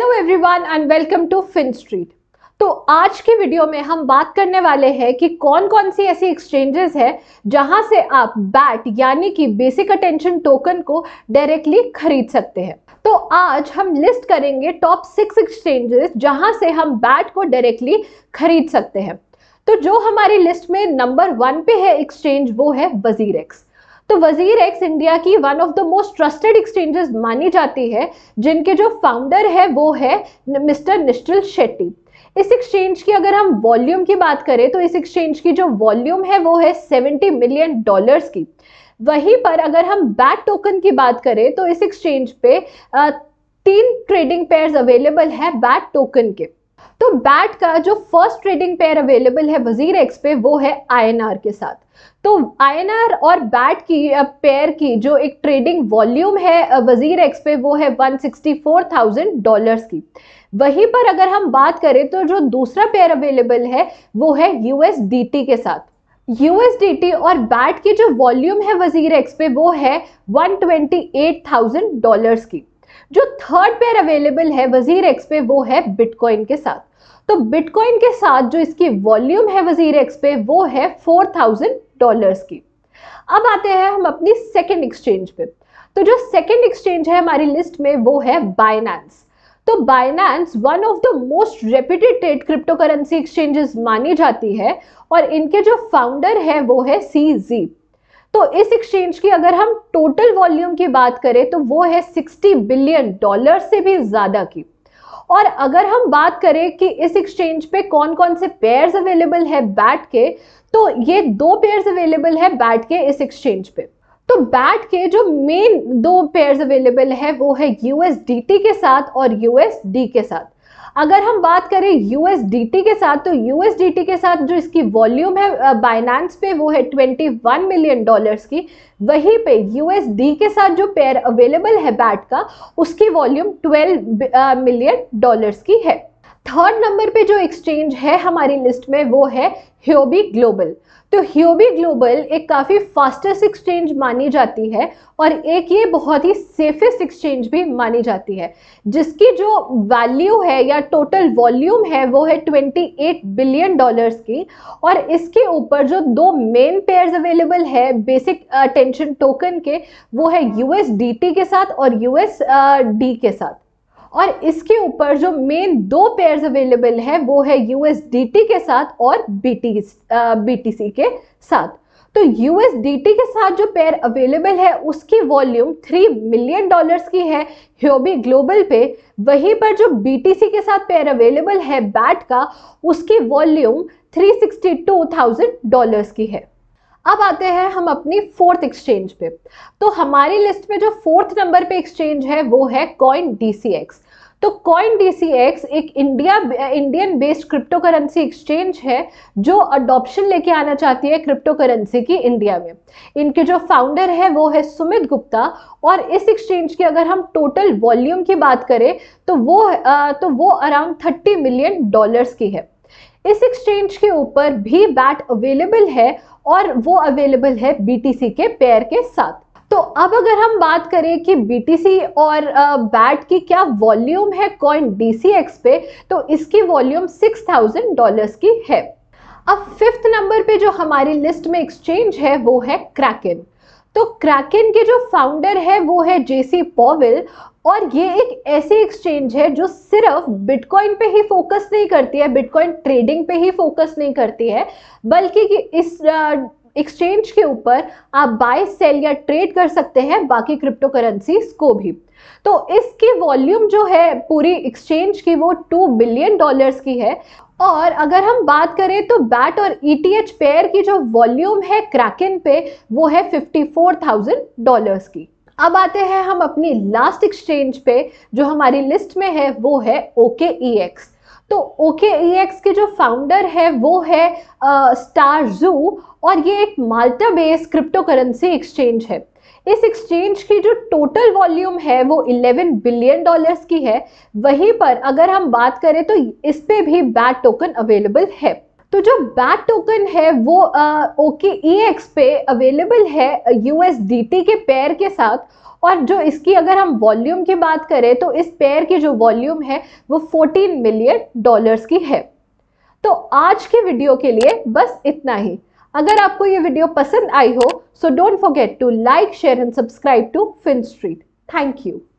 hello everyone and welcome to Fin Street तो आज के वीडियो में हम बात करने वाले हैं कि कौन कौन सी ऐसी एक्सचेंजेस है जहां से आप बैट यानी कि बेसिक अटेंशन टोकन को डायरेक्टली खरीद सकते हैं तो आज हम लिस्ट करेंगे टॉप सिक्स एक्सचेंजेस जहां से हम बैट को डायरेक्टली खरीद सकते हैं तो जो हमारी लिस्ट में नंबर वन पे है एक्सचेंज वो है वजीर एक्स तो वजीर एक्स इंडिया की one of the most trusted exchanges मानी जाती है जिनके जो फाउंडर है वो है मिस्टर निश्चल शेट्टी इस एक्सचेंज की अगर हम वॉल्यूम की बात करें तो इस एक्सचेंज की जो वॉल्यूम है वो है 70 मिलियन डॉलर्स की वहीं पर अगर हम बैट टोकन की बात करें तो इस एक्सचेंज पे तीन ट्रेडिंग पेयर्स अवेलेबल है बैट टोकन के तो बैट का जो फर्स्ट ट्रेडिंग पेयर अवेलेबल है वजीर एक्स पे वो है आईएनआर के साथ तो आईएनआर और बैट की पेयर की जो एक ट्रेडिंग वॉल्यूम है वजीर एक्स पे वो है 164,000 डॉलर्स की वहीं पर अगर हम बात करें तो जो दूसरा पेयर अवेलेबल है वो है यूएसडीटी के साथ USDT और बैट की जो वॉल्यूम है वजीर एक्स पे वो है 128,000 डॉलर्स की जो थर्ड पेयर अवेलेबल है वजीर एक्स पे वो है बिटकॉइन के साथ तो बिटकॉइन के साथ जो इसकी वॉल्यूम है वजीर एक्स पे वो है फोर थाउजेंड डॉलर की अब आते हैं हम अपनी सेकेंड एक्सचेंज पे तो जो सेकेंड एक्सचेंज है हमारी लिस्ट में वो है बाइनांस तो Binance one of the most reputed cryptocurrency exchanges मानी जाती है और इनके जो फाउंडर है वो है सी जी तो इस एक्सचेंज की अगर हम टोटल वॉल्यूम की बात करें तो वो है 60 बिलियन डॉलर से भी ज़्यादा की और अगर हम बात करें कि इस एक्सचेंज पे कौन कौन से पेयर्स अवेलेबल है बैट के तो ये दो पेयर्स अवेलेबल है बैट के इस एक्सचेंज पे तो बैट के जो मेन दो पेयर्स अवेलेबल है वो है यूएसडीटी के साथ और यूएसडी के साथ अगर हम बात करें यूएसडीटी के साथ तो यूएसडीटी के साथ जो इसकी वॉल्यूम है बाइनांस पे वो है 21 मिलियन डॉलर्स की वहीं पे यूएसडी के साथ जो पेयर अवेलेबल है बैट का उसकी वॉल्यूम 12 मिलियन डॉलर्स की है थर्ड नंबर पे जो एक्सचेंज है हमारी लिस्ट में वो है ह्योबी ग्लोबल तो ह्योबी ग्लोबल एक काफ़ी फास्टेस्ट एक्सचेंज मानी जाती है और एक ये बहुत ही सेफेस्ट एक्सचेंज भी मानी जाती है जिसकी जो वैल्यू है या टोटल वॉल्यूम है वो है 28 बिलियन डॉलर्स की और इसके ऊपर जो दो मेन पेयर्स अवेलेबल है बेसिक टेंशन टोकन के वो है यूएसडीटी के साथ और यूएसडी uh, के साथ और इसके ऊपर जो मेन दो पेयर्स अवेलेबल है वो है यूएसडीटी के साथ और बीटी बीटीसी के साथ तो यूएसडीटी के साथ जो पेयर अवेलेबल है उसकी वॉल्यूम थ्री मिलियन डॉलर्स की है ह्योबी ग्लोबल पे वहीं पर जो बीटीसी के साथ पेयर अवेलेबल है बैट का उसकी volume three sixty two thousand dollars की है अब आते हैं हम अपनी फोर्थ एक्सचेंज पे तो हमारी लिस्ट में जो फोर्थ नंबर पे एक्सचेंज है वो है कॉइन डीसीएक्स तो कॉइन डीसीएक्स एक India Indian based cryptocurrency exchange है जो अडॉप्शन लेके आना चाहती है क्रिप्टो करेंसी की इंडिया में इनके जो फाउंडर है वो है सुमित गुप्ता और इस एक्सचेंज की अगर हम टोटल वॉल्यूम की बात करें तो वो आ, तो वो अराउंड 30 मिलियन डॉलर्स की है इस एक्सचेंज के ऊपर भी बैट अवेलेबल है और वो अवेलेबल है बीटीसी के पेयर के साथ तो अब अगर हम बात करें कि BTC और बैट की क्या वॉल्यूम है कॉइन DCX पे तो इसकी वॉल्यूम सिक्स थाउजेंड डॉलर्स की है अब फिफ्थ नंबर पे जो हमारी लिस्ट में एक्सचेंज है वो है क्रैकिन तो क्रैकन के जो फाउंडर है वो है जेसी पॉविल और ये एक ऐसी एक्सचेंज है जो सिर्फ बिटकॉइन पे ही फोकस नहीं करती है बिटकॉइन ट्रेडिंग पे ही फोकस नहीं करती है बल्कि कि इस एक्सचेंज के ऊपर आप बाय सेल या ट्रेड कर सकते हैं बाकी क्रिप्टो करेंसीज को भी तो इसकी वॉल्यूम जो है पूरी एक्सचेंज की वो टू बिलियन डॉलर्स की है और अगर हम बात करें तो बैट और ईटीएच e पेयर की जो वॉल्यूम है क्रैकिन पे वो है 54,000 डॉलर्स की अब आते हैं हम अपनी लास्ट एक्सचेंज पे जो हमारी लिस्ट में है वो है ओके ई एक्स तो ओके एक्स के जो फाउंडर है वो है स्टार जू और ये एक Malta based cryptocurrency exchange है इस एक्सचेंज की जो टोटल वॉल्यूम है वो 11 बिलियन डॉलर्स की है वहीं पर अगर हम बात करें तो इस पे भी बैड टोकन अवेलेबल है तो जो बैट टोकन है वो ओके ई एक्स पे अवेलेबल है यू के पेयर के साथ और जो इसकी अगर हम वॉल्यूम की बात करें तो इस पेयर की जो वॉल्यूम है वो 14 मिलियन डॉलर्स की है तो आज के वीडियो के लिए बस इतना ही अगर आपको ये वीडियो पसंद आई हो so don't forget to like share and subscribe to Fin Street thank you